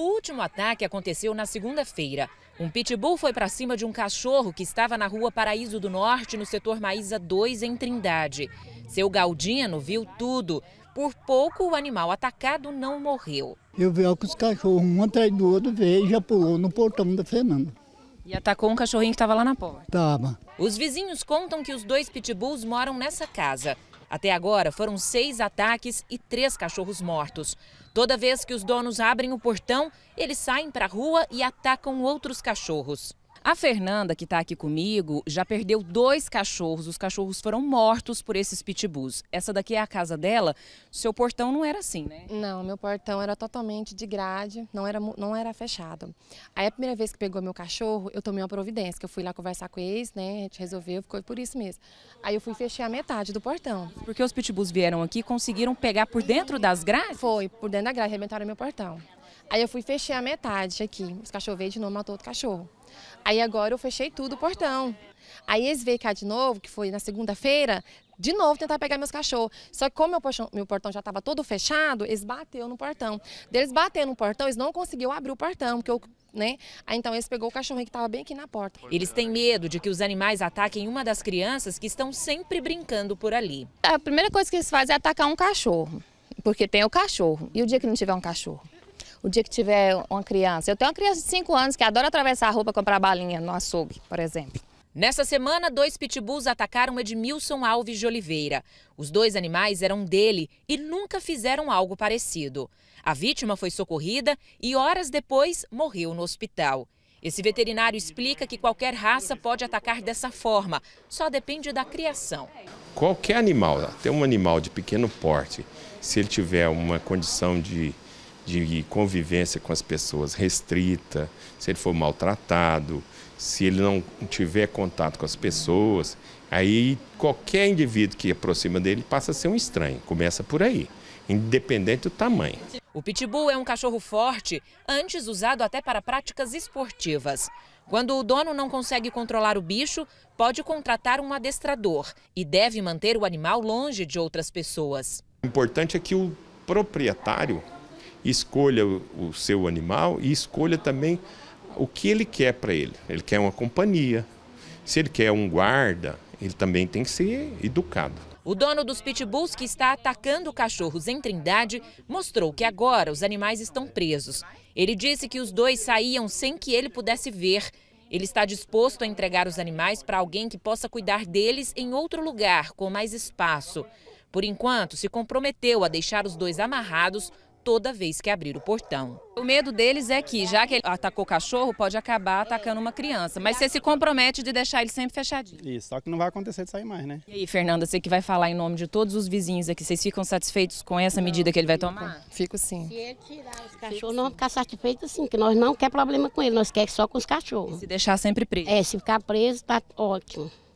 O último ataque aconteceu na segunda-feira. Um pitbull foi para cima de um cachorro que estava na rua Paraíso do Norte, no setor Maísa 2, em Trindade. Seu Galdino viu tudo. Por pouco, o animal atacado não morreu. Eu vi que os cachorros, um atrás do outro, veio e já pulou no portão da Fernanda. E atacou um cachorrinho que estava lá na porta? Tava. Os vizinhos contam que os dois pitbulls moram nessa casa. Até agora foram seis ataques e três cachorros mortos. Toda vez que os donos abrem o portão, eles saem para a rua e atacam outros cachorros. A Fernanda, que está aqui comigo, já perdeu dois cachorros. Os cachorros foram mortos por esses pitbulls. Essa daqui é a casa dela. Seu portão não era assim, né? Não, meu portão era totalmente de grade, não era, não era fechado. Aí a primeira vez que pegou meu cachorro, eu tomei uma providência, que eu fui lá conversar com eles, né? A gente resolveu, ficou por isso mesmo. Aí eu fui fechar a metade do portão. Porque os pitbulls vieram aqui conseguiram pegar por dentro das grades? Foi, por dentro da grade, arrebentaram meu portão. Aí eu fui fechei a metade aqui. Os cachorros veio de novo, matou outro cachorro. Aí agora eu fechei tudo o portão. Aí eles veio cá de novo, que foi na segunda-feira, de novo tentar pegar meus cachorros. Só que como meu portão, meu portão já estava todo fechado, eles bateu no portão. Deles bater no portão, eles não conseguiu abrir o portão, porque eu né? Aí, então eles pegou o cachorrinho que estava bem aqui na porta. Eles têm medo de que os animais ataquem uma das crianças que estão sempre brincando por ali. A primeira coisa que eles fazem é atacar um cachorro, porque tem o cachorro. E o dia que não tiver um cachorro? O dia que tiver uma criança. Eu tenho uma criança de 5 anos que adora atravessar a roupa comprar balinha no açougue, por exemplo. Nessa semana, dois pitbulls atacaram Edmilson Alves de Oliveira. Os dois animais eram dele e nunca fizeram algo parecido. A vítima foi socorrida e horas depois morreu no hospital. Esse veterinário explica que qualquer raça pode atacar dessa forma, só depende da criação. Qualquer animal, até um animal de pequeno porte, se ele tiver uma condição de de convivência com as pessoas restrita, se ele for maltratado, se ele não tiver contato com as pessoas, aí qualquer indivíduo que aproxima dele passa a ser um estranho. Começa por aí, independente do tamanho. O pitbull é um cachorro forte, antes usado até para práticas esportivas. Quando o dono não consegue controlar o bicho, pode contratar um adestrador e deve manter o animal longe de outras pessoas. O importante é que o proprietário escolha o, seu animal e escolha também o que ele quer para ele. Ele quer uma companhia. Se ele quer um guarda, ele também tem que ser educado. O dono dos pitbulls que está atacando cachorros em Trindade mostrou que agora os animais estão presos. Ele disse que os dois saíam sem que ele pudesse ver. Ele está disposto a entregar os animais para alguém que possa cuidar deles em outro lugar, com mais espaço. Por enquanto, se comprometeu a deixar os dois amarrados toda vez que abrir o portão. O medo deles é que, já que ele atacou o cachorro, pode acabar atacando uma criança. Mas você se compromete de deixar ele sempre fechadinho. Isso, só que não vai acontecer de sair mais, né? E aí, Fernanda, você que vai falar em nome de todos os vizinhos aqui, vocês ficam satisfeitos com essa medida que ele vai tomar? Fico sim. Se ele tirar os cachorros, nós vamos ficar satisfeitos sim, que nós não quer problema com ele, nós quer só com os cachorros. E se deixar sempre preso? É, se ficar preso, tá ótimo.